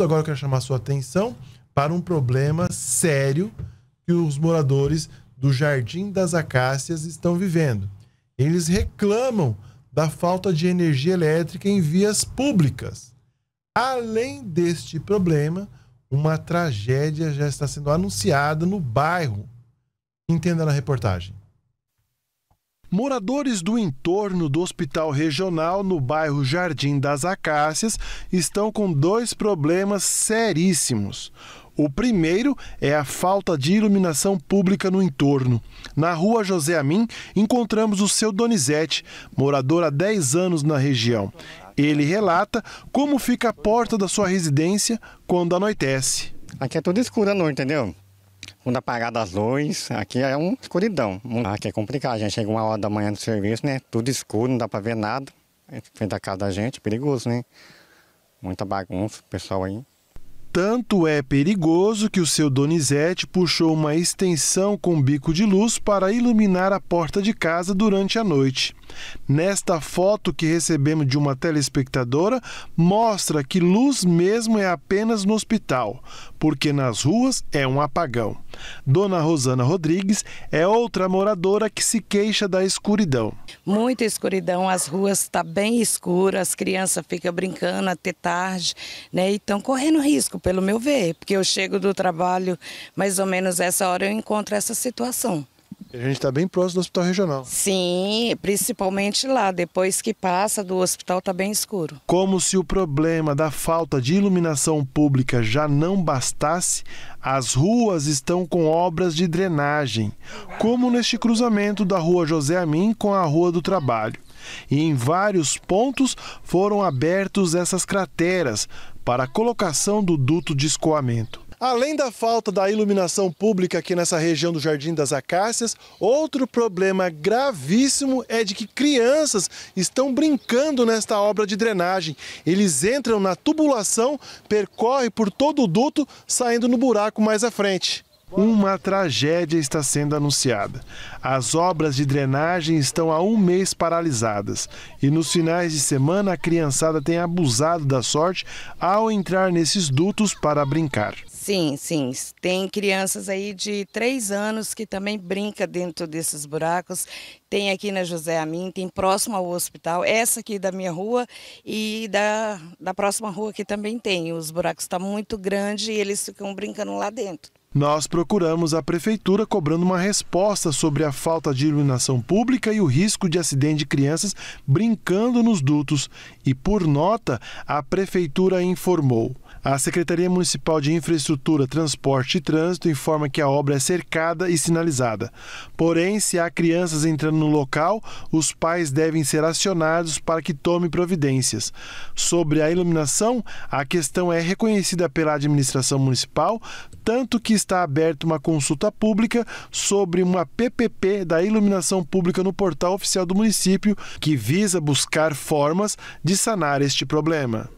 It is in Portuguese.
Agora eu quero chamar sua atenção para um problema sério que os moradores do Jardim das Acácias estão vivendo. Eles reclamam da falta de energia elétrica em vias públicas. Além deste problema, uma tragédia já está sendo anunciada no bairro. Entenda na reportagem. Moradores do entorno do hospital regional no bairro Jardim das Acácias estão com dois problemas seríssimos. O primeiro é a falta de iluminação pública no entorno. Na rua José Amin, encontramos o seu Donizete, morador há 10 anos na região. Ele relata como fica a porta da sua residência quando anoitece. Aqui é tudo escuro à noite, entendeu? Quando apagar as luzes, aqui é uma escuridão. Aqui é complicado, a gente chega uma hora da manhã no serviço, né? Tudo escuro, não dá para ver nada. É Frente da casa da gente, é perigoso, né? Muita bagunça, pessoal aí tanto é perigoso que o seu Donizete puxou uma extensão com bico de luz para iluminar a porta de casa durante a noite. Nesta foto que recebemos de uma telespectadora, mostra que luz mesmo é apenas no hospital, porque nas ruas é um apagão. Dona Rosana Rodrigues é outra moradora que se queixa da escuridão. Muita escuridão, as ruas estão tá bem escuras, as crianças ficam brincando até tarde, né? E estão correndo risco, pelo meu ver, porque eu chego do trabalho mais ou menos essa hora eu encontro essa situação. A gente está bem próximo do hospital regional. Sim, principalmente lá. Depois que passa do hospital, está bem escuro. Como se o problema da falta de iluminação pública já não bastasse, as ruas estão com obras de drenagem, como neste cruzamento da Rua José Amin com a Rua do Trabalho. E em vários pontos foram abertos essas crateras para a colocação do duto de escoamento. Além da falta da iluminação pública aqui nessa região do Jardim das Acácias, outro problema gravíssimo é de que crianças estão brincando nesta obra de drenagem. Eles entram na tubulação, percorre por todo o duto, saindo no buraco mais à frente. Uma tragédia está sendo anunciada. As obras de drenagem estão há um mês paralisadas e nos finais de semana a criançada tem abusado da sorte ao entrar nesses dutos para brincar. Sim, sim. Tem crianças aí de três anos que também brinca dentro desses buracos. Tem aqui na José Amin, tem próximo ao hospital, essa aqui da minha rua e da, da próxima rua que também tem. Os buracos estão tá muito grandes e eles ficam brincando lá dentro. Nós procuramos a prefeitura cobrando uma resposta sobre a falta de iluminação pública e o risco de acidente de crianças brincando nos dutos. E por nota, a prefeitura informou: a Secretaria Municipal de Infraestrutura, Transporte e Trânsito informa que a obra é cercada e sinalizada. Porém, se há crianças entrando no local, os pais devem ser acionados para que tomem providências. Sobre a iluminação, a questão é reconhecida pela administração municipal, tanto que está aberta uma consulta pública sobre uma PPP da iluminação pública no portal oficial do município, que visa buscar formas de sanar este problema.